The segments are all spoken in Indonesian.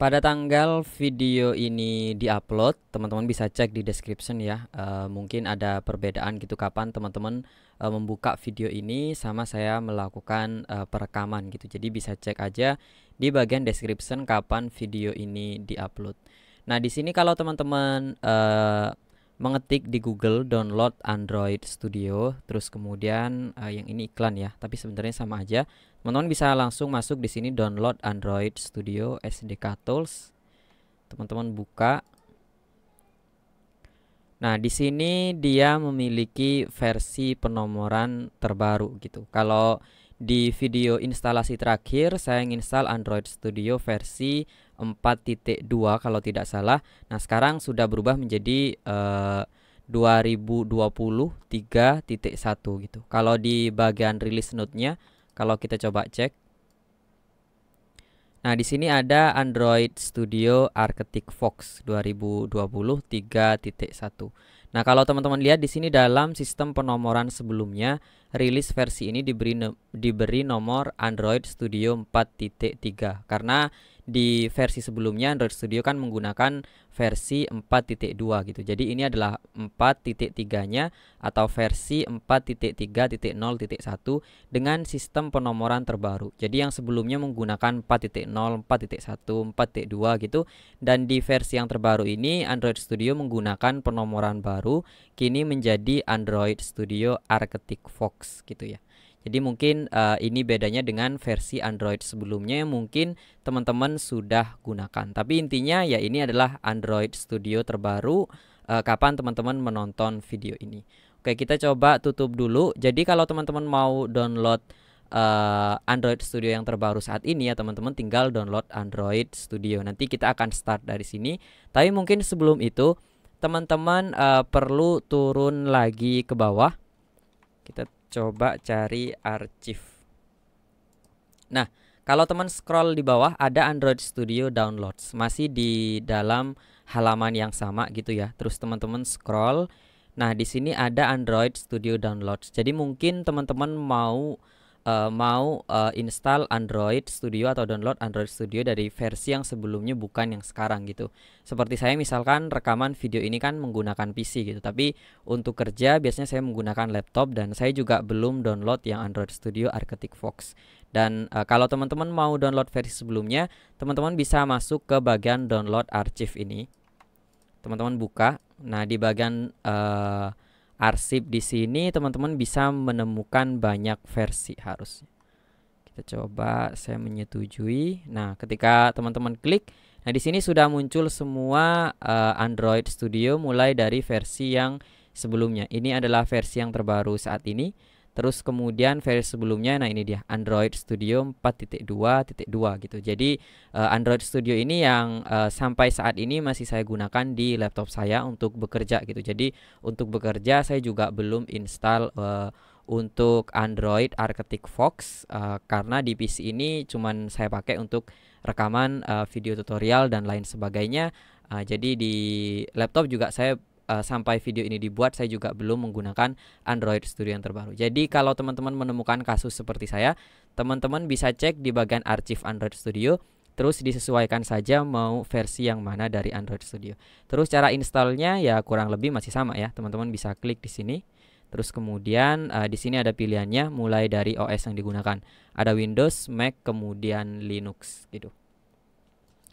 Pada tanggal video ini diupload, teman-teman bisa cek di description ya. Uh, mungkin ada perbedaan gitu kapan teman-teman uh, membuka video ini sama saya melakukan uh, perekaman gitu. Jadi bisa cek aja di bagian description kapan video ini diupload. Nah, di sini kalau teman-teman uh, mengetik di Google download Android Studio, terus kemudian uh, yang ini iklan ya, tapi sebenarnya sama aja. Teman-teman bisa langsung masuk di sini download Android Studio SDK Tools. Teman-teman buka. Nah, di sini dia memiliki versi penomoran terbaru gitu. Kalau di video instalasi terakhir saya install Android Studio versi 4.2 kalau tidak salah. Nah, sekarang sudah berubah menjadi uh, 2020 3.1 gitu. Kalau di bagian release note-nya kalau kita coba cek. Nah, di sini ada Android Studio Arctic Fox 2020 3.1. Nah, kalau teman-teman lihat di sini dalam sistem penomoran sebelumnya, rilis versi ini diberi diberi nomor Android Studio 4.3 karena di versi sebelumnya Android Studio kan menggunakan versi 4.2 gitu. Jadi ini adalah 4.3-nya atau versi 4.3.0.1 dengan sistem penomoran terbaru. Jadi yang sebelumnya menggunakan 4.0, 4.1, 4.2 gitu dan di versi yang terbaru ini Android Studio menggunakan penomoran baru kini menjadi Android Studio Arctic Fox gitu ya. Jadi mungkin uh, ini bedanya dengan versi Android sebelumnya yang mungkin teman-teman sudah gunakan. Tapi intinya ya ini adalah Android Studio terbaru uh, kapan teman-teman menonton video ini. Oke, kita coba tutup dulu. Jadi kalau teman-teman mau download uh, Android Studio yang terbaru saat ini ya teman-teman tinggal download Android Studio. Nanti kita akan start dari sini. Tapi mungkin sebelum itu teman-teman uh, perlu turun lagi ke bawah. Kita coba cari archive. Nah, kalau teman scroll di bawah ada Android Studio Downloads, masih di dalam halaman yang sama gitu ya. Terus teman-teman scroll. Nah, di sini ada Android Studio Downloads. Jadi mungkin teman-teman mau uh, mau uh, install Android Studio atau download Android Studio dari versi yang sebelumnya bukan yang sekarang gitu. Seperti saya misalkan rekaman video ini kan menggunakan PC gitu, tapi untuk kerja biasanya saya menggunakan laptop dan saya juga belum download yang Android Studio Arctic Fox. Dan uh, kalau teman-teman mau download versi sebelumnya, teman-teman bisa masuk ke bagian download archive ini. Teman-teman buka. Nah, di bagian uh, arsip di sini teman-teman bisa menemukan banyak versi harusnya. Kita coba saya menyetujui. Nah, ketika teman-teman klik, nah di sini sudah muncul semua uh, Android Studio mulai dari versi yang sebelumnya. Ini adalah versi yang terbaru saat ini. Terus kemudian versi sebelumnya nah ini dia Android Studio 4.2.2 gitu. Jadi uh, Android Studio ini yang uh, sampai saat ini masih saya gunakan di laptop saya untuk bekerja gitu. Jadi untuk bekerja saya juga belum install uh, untuk Android Arctic Fox uh, karena di PC ini cuman saya pakai untuk rekaman uh, video tutorial dan lain sebagainya. Uh, jadi di laptop juga saya uh, sampai video ini dibuat saya juga belum menggunakan Android Studio yang terbaru. Jadi kalau teman-teman menemukan kasus seperti saya, teman-teman bisa cek di bagian archive Android Studio terus disesuaikan saja mau versi yang mana dari Android Studio. Terus cara installnya ya kurang lebih masih sama ya. Teman-teman bisa klik di sini. Terus kemudian uh, di sini ada pilihannya mulai dari OS yang digunakan. Ada Windows, Mac, kemudian Linux gitu.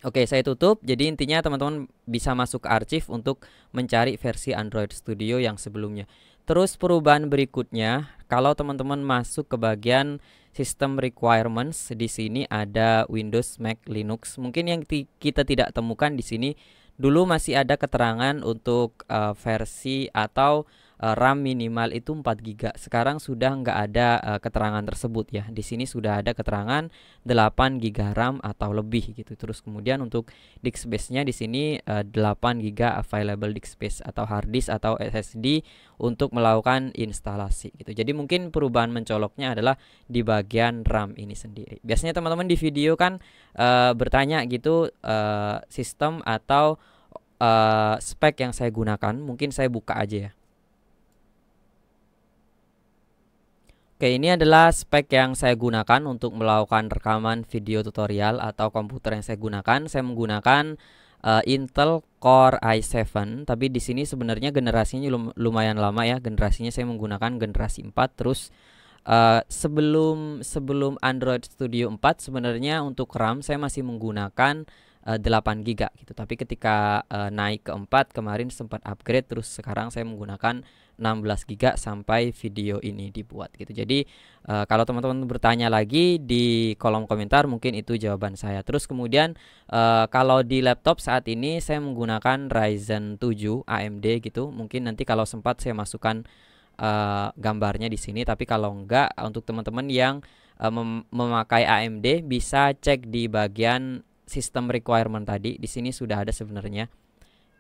Oke, saya tutup. Jadi intinya teman-teman bisa masuk ke arsip untuk mencari versi Android Studio yang sebelumnya. Terus perubahan berikutnya, kalau teman-teman masuk ke bagian System Requirements, di sini ada Windows, Mac, Linux. Mungkin yang kita tidak temukan di sini dulu masih ada keterangan untuk uh, versi atau Eh, RAM minimal itu 4 GB. Sekarang sudah nggak ada eh, keterangan tersebut ya. Di sini sudah ada keterangan 8 GB RAM atau lebih gitu. Terus kemudian untuk disk space-nya di sini eh, delapan 8 GB available disk space atau hard disk atau SSD untuk melakukan instalasi gitu. Jadi mungkin perubahan mencoloknya adalah di bagian RAM ini sendiri. Biasanya teman-teman di video kan e, bertanya gitu e, sistem atau Uh, spek yang saya gunakan mungkin saya buka aja ya Oke, ini adalah spek yang saya gunakan untuk melakukan rekaman video tutorial atau komputer yang saya gunakan. Saya menggunakan uh, Intel Core i7, tapi di sini sebenarnya generasinya lum lumayan lama ya. Generasinya saya menggunakan generasi 4 terus uh, sebelum sebelum Android Studio 4 sebenarnya untuk RAM saya masih menggunakan 8 eh, giga gitu. Tapi ketika uh, naik ke 4 kemarin sempat upgrade terus sekarang saya menggunakan 16 giga sampai video ini dibuat gitu. Jadi uh, kalau teman-teman bertanya lagi di kolom komentar mungkin itu jawaban saya. Terus kemudian uh, kalau di laptop saat ini saya menggunakan Ryzen 7 AMD gitu. Mungkin nanti kalau sempat saya masukkan uh, gambarnya di sini tapi kalau enggak untuk teman-teman yang mem memakai AMD bisa cek di bagian sistem requirement tadi di sini sudah ada sebenarnya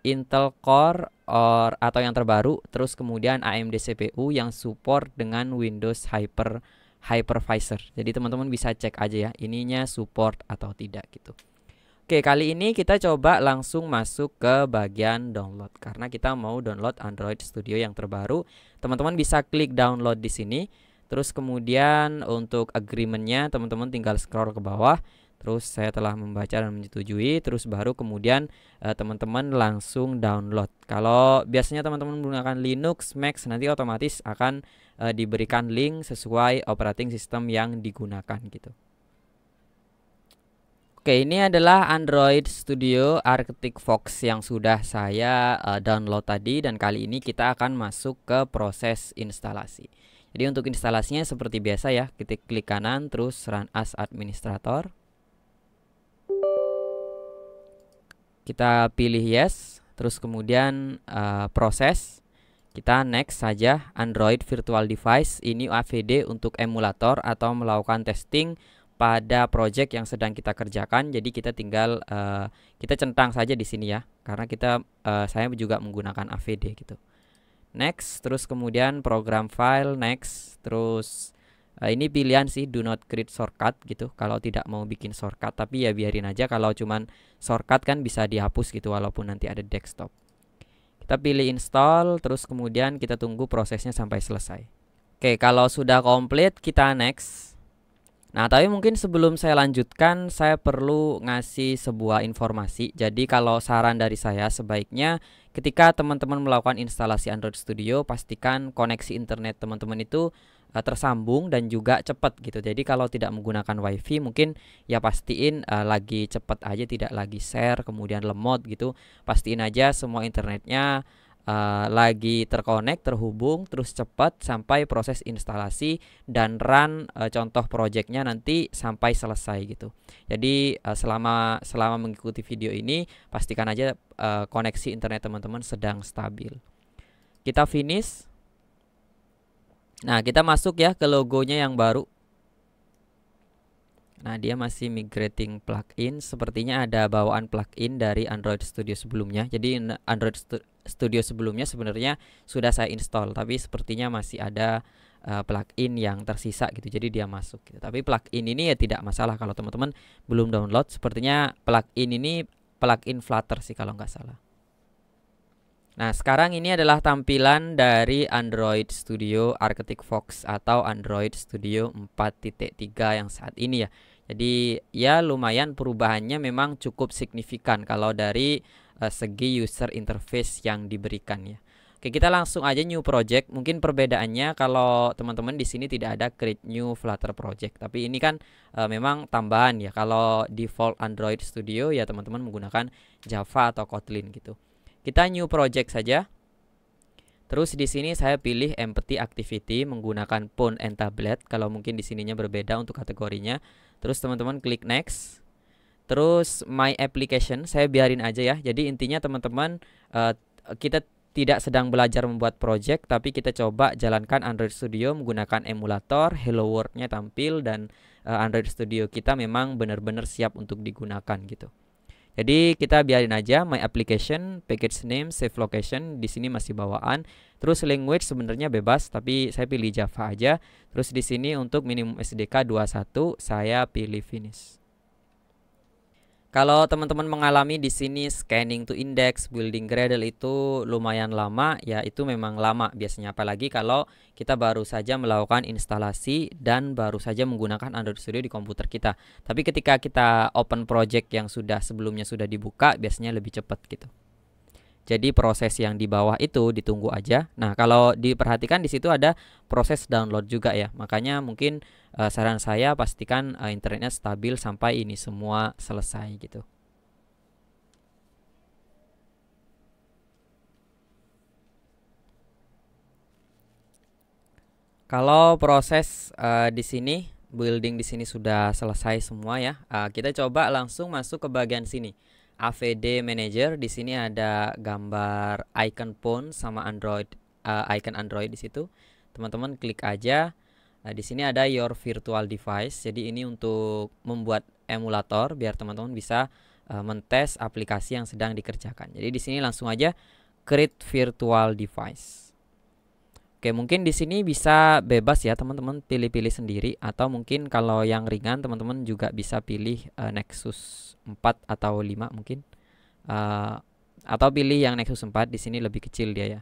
Intel Core or atau yang terbaru terus kemudian AMD CPU yang support dengan Windows Hyper Hypervisor. Jadi teman-teman bisa cek aja ya ininya support atau tidak gitu. Oke, kali ini kita coba langsung masuk ke bagian download karena kita mau download Android Studio yang terbaru. Teman-teman bisa klik download di sini. Terus kemudian untuk agreementnya teman-teman tinggal scroll ke bawah Terus saya telah membaca dan menyetujui, terus baru kemudian eh, teman-teman eh, langsung download. Kalau biasanya teman-teman menggunakan Linux, Mac nanti otomatis akan eh, diberikan link sesuai operating system yang digunakan gitu. Oke, ini adalah Android Studio Arctic Fox yang sudah saya uh, download tadi dan kali ini kita akan masuk ke proses instalasi. Jadi untuk instalasinya seperti biasa ya, kita klik kanan terus run as administrator. kita pilih yes terus kemudian uh, proses kita next saja Android virtual device ini AVD untuk emulator atau melakukan testing pada project yang sedang kita kerjakan jadi kita tinggal uh, kita centang saja di sini ya karena kita uh, saya juga menggunakan AVD gitu next terus kemudian program file next terus uh, ini pilihan sih do not create shortcut gitu kalau tidak mau bikin shortcut tapi ya biarin aja kalau cuman shortcut kan bisa dihapus gitu walaupun nanti ada desktop kita pilih install terus kemudian kita tunggu prosesnya sampai selesai oke kalau sudah komplit kita next Nah, tapi mungkin sebelum saya lanjutkan, saya perlu ngasih sebuah informasi. Jadi, kalau saran dari saya, sebaiknya ketika teman-teman melakukan instalasi Android Studio, pastikan koneksi internet teman-teman itu uh, tersambung dan juga cepat gitu. Jadi kalau tidak menggunakan WiFi mungkin ya pastiin uh, lagi cepat aja tidak lagi share kemudian lemot gitu. Pastiin aja semua internetnya uh, lagi terkonek, terhubung, terus cepat sampai proses instalasi dan run uh, contoh projectnya nanti sampai selesai gitu. Jadi uh, selama selama mengikuti video ini pastikan aja uh, koneksi internet teman-teman sedang stabil. Kita finish. Nah, kita masuk ya ke logonya yang baru. Nah, dia masih migrating plugin. Sepertinya ada bawaan plugin dari Android Studio sebelumnya. Jadi Android Studio sebelumnya sebenarnya sudah saya install, tapi sepertinya masih ada uh, plugin yang tersisa gitu. Jadi dia masuk gitu. Tapi plugin ini ya tidak masalah kalau teman-teman belum download. Sepertinya plugin ini plugin Flutter sih kalau nggak salah. Nah, sekarang ini adalah tampilan dari Android Studio Arctic Fox atau Android Studio 4.3 yang saat ini ya. Jadi, ya lumayan perubahannya memang cukup signifikan kalau dari uh, segi user interface yang diberikan ya. Oke, kita langsung aja new project. Mungkin perbedaannya kalau teman-teman di sini tidak ada create new Flutter project, tapi ini kan e, memang tambahan ya. Kalau default Android Studio ya teman-teman menggunakan Java atau Kotlin gitu. Kita new project saja. Terus di sini saya pilih Empty activity menggunakan phone and tablet. Kalau mungkin di sininya berbeda untuk kategorinya. Terus teman-teman klik next. Terus my application saya biarin aja ya. Jadi intinya teman-teman uh, kita tidak sedang belajar membuat project tapi kita coba jalankan Android Studio menggunakan emulator Hello World-nya tampil dan uh, Android Studio kita memang benar-benar siap untuk digunakan gitu. Jadi kita biarin aja my application, package name, save location di sini masih bawaan. Terus language sebenarnya bebas tapi saya pilih Java aja. Terus di sini untuk minimum SDK 21 saya pilih finish. Kalau teman-teman mengalami di sini scanning to index, building Gradle itu lumayan lama, ya itu memang lama biasanya. Apalagi kalau kita baru saja melakukan instalasi dan baru saja menggunakan Android Studio di komputer kita. Tapi ketika kita open project yang sudah sebelumnya sudah dibuka, biasanya lebih cepat gitu. Jadi proses yang di bawah itu ditunggu aja. Nah, kalau diperhatikan di situ ada proses download juga ya. Makanya mungkin uh, saran saya pastikan uh, internetnya stabil sampai ini semua selesai gitu. Kalau proses uh, di sini building di sini sudah selesai semua ya. Uh, kita coba langsung masuk ke bagian sini. AVD Manager di sini ada gambar icon phone sama Android uh, icon Android di situ. Teman-teman klik aja. Nah, di sini ada your virtual device. Jadi ini untuk membuat emulator biar teman-teman bisa uh, mentes aplikasi yang sedang dikerjakan. Jadi di sini langsung aja create virtual device. Oke, mungkin di sini bisa bebas ya teman-teman pilih-pilih sendiri atau mungkin kalau yang ringan teman-teman juga bisa pilih uh, Nexus 4 atau 5 mungkin. Uh, atau pilih yang Nexus 4 di sini lebih kecil dia ya.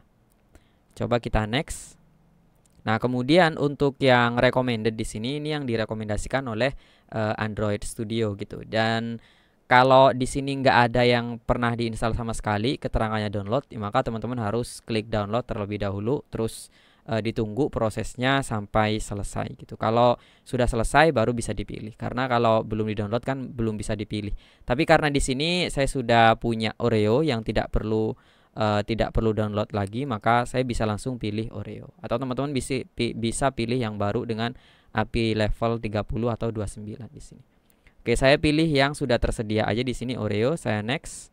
Coba kita next. Nah, kemudian untuk yang recommended di sini ini yang direkomendasikan oleh uh, Android Studio gitu. Dan kalau di sini nggak ada yang pernah diinstal sama sekali keterangannya download, ya maka teman-teman harus klik download terlebih dahulu terus uh, ditunggu prosesnya sampai selesai gitu. Kalau sudah selesai baru bisa dipilih. Karena kalau belum di-download kan belum bisa dipilih. Tapi karena di sini saya sudah punya Oreo yang tidak perlu uh, tidak perlu download lagi maka saya bisa langsung pilih Oreo atau teman-teman bisa pi, bisa pilih yang baru dengan API level 30 atau 29 di sini. Oke, saya pilih yang sudah tersedia aja di sini Oreo, saya next.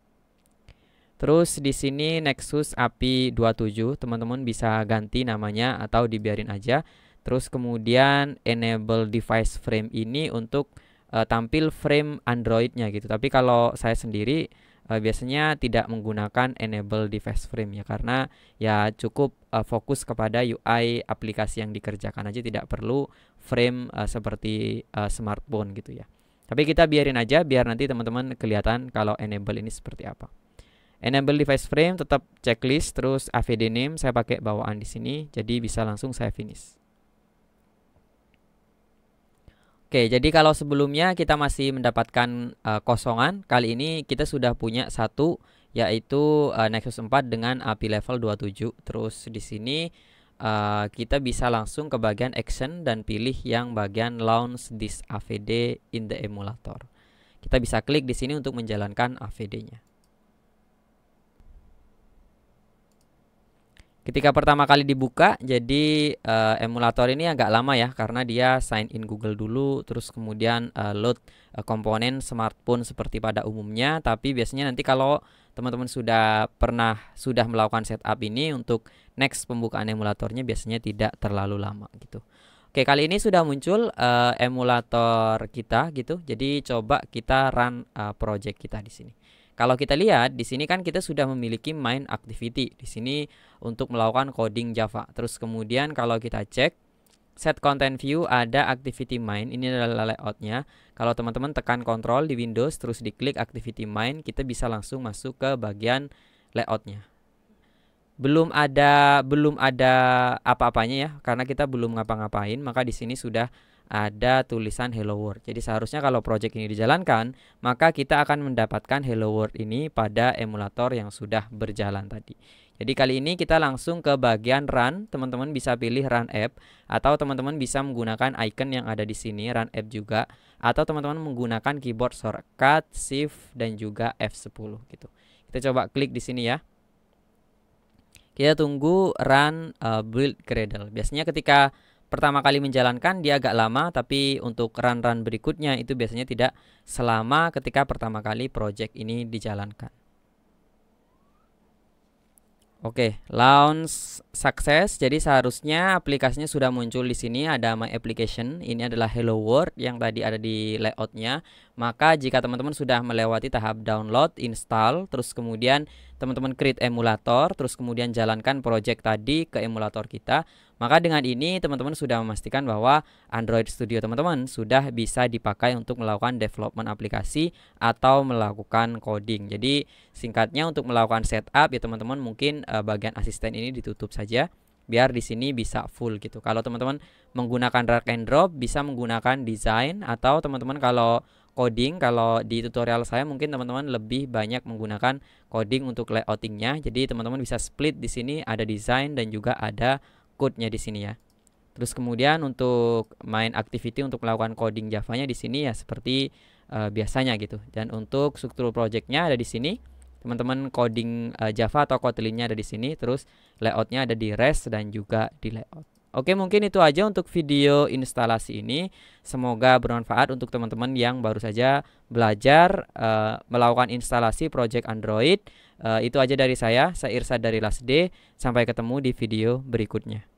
Terus di sini Nexus API 27, teman-teman bisa ganti namanya atau dibiarin aja. Terus kemudian enable device frame ini untuk uh, tampil frame Androidnya gitu. Tapi kalau saya sendiri uh, biasanya tidak menggunakan enable device frame ya karena ya cukup uh, fokus kepada UI aplikasi yang dikerjakan aja tidak perlu frame uh, seperti uh, smartphone gitu ya. Tapi kita biarin aja biar nanti teman-teman kelihatan kalau enable ini seperti apa. Enable device frame tetap checklist terus AVD name saya pakai bawaan di sini jadi bisa langsung saya finish. Oke, jadi kalau sebelumnya kita masih mendapatkan uh, kosongan, kali ini kita sudah punya satu yaitu uh, Nexus 4 dengan API level 27. Terus di sini uh, kita bisa langsung ke bagian action dan pilih yang bagian launch this AVD in the emulator. Kita bisa klik di sini untuk menjalankan AVD-nya. Ketika pertama kali dibuka, jadi uh, emulator ini agak lama ya karena dia sign in Google dulu, terus kemudian uh, load uh, komponen smartphone seperti pada umumnya. Tapi biasanya nanti kalau teman-teman sudah pernah sudah melakukan setup ini untuk next pembukaan emulatornya biasanya tidak terlalu lama gitu. Oke kali ini sudah muncul uh, emulator kita gitu. Jadi coba kita run uh, project kita di sini. Kalau kita lihat di sini kan kita sudah memiliki main activity di sini untuk melakukan coding Java. Terus kemudian kalau kita cek set content view ada activity main ini adalah layoutnya kalau teman-teman tekan control di Windows terus diklik activity main kita bisa langsung masuk ke bagian layoutnya belum ada belum ada apa-apanya ya karena kita belum ngapa-ngapain maka di sini sudah ada tulisan hello world. Jadi seharusnya kalau project ini dijalankan, maka kita akan mendapatkan hello world ini pada emulator yang sudah berjalan tadi. Jadi kali ini kita langsung ke bagian run. Teman-teman bisa pilih run app atau teman-teman bisa menggunakan icon yang ada di sini run app juga atau teman-teman menggunakan keyboard shortcut shift dan juga F10 gitu. Kita coba klik di sini ya. Kita tunggu run uh, build cradle. Biasanya ketika pertama kali menjalankan dia agak lama tapi untuk run-run berikutnya itu biasanya tidak selama ketika pertama kali project ini dijalankan. Oke, okay, launch success. Jadi seharusnya aplikasinya sudah muncul di sini ada my application. Ini adalah hello world yang tadi ada di layoutnya. Maka jika teman-teman sudah melewati tahap download, install, terus kemudian teman-teman create emulator terus kemudian jalankan project tadi ke emulator kita maka dengan ini teman-teman sudah memastikan bahwa Android Studio teman-teman sudah bisa dipakai untuk melakukan development aplikasi atau melakukan coding jadi singkatnya untuk melakukan setup ya teman-teman mungkin eh, bagian asisten ini ditutup saja biar di sini bisa full gitu. Kalau teman-teman menggunakan drag and drop bisa menggunakan design atau teman-teman kalau coding kalau di tutorial saya mungkin teman-teman lebih banyak menggunakan coding untuk layoutingnya jadi teman-teman bisa split di sini ada desain dan juga ada code-nya di sini ya terus kemudian untuk main activity untuk melakukan coding Javanya di sini ya seperti uh, biasanya gitu dan untuk struktur projectnya ada di sini teman-teman coding uh, Java atau Kotlinnya ada di sini terus layoutnya ada di REST dan juga di layout Oke, mungkin itu aja untuk video instalasi ini. Semoga bermanfaat untuk teman-teman yang baru saja belajar uh, melakukan instalasi Project Android. Uh, itu aja dari saya, saya Irsa dari Lasde Sampai ketemu di video berikutnya.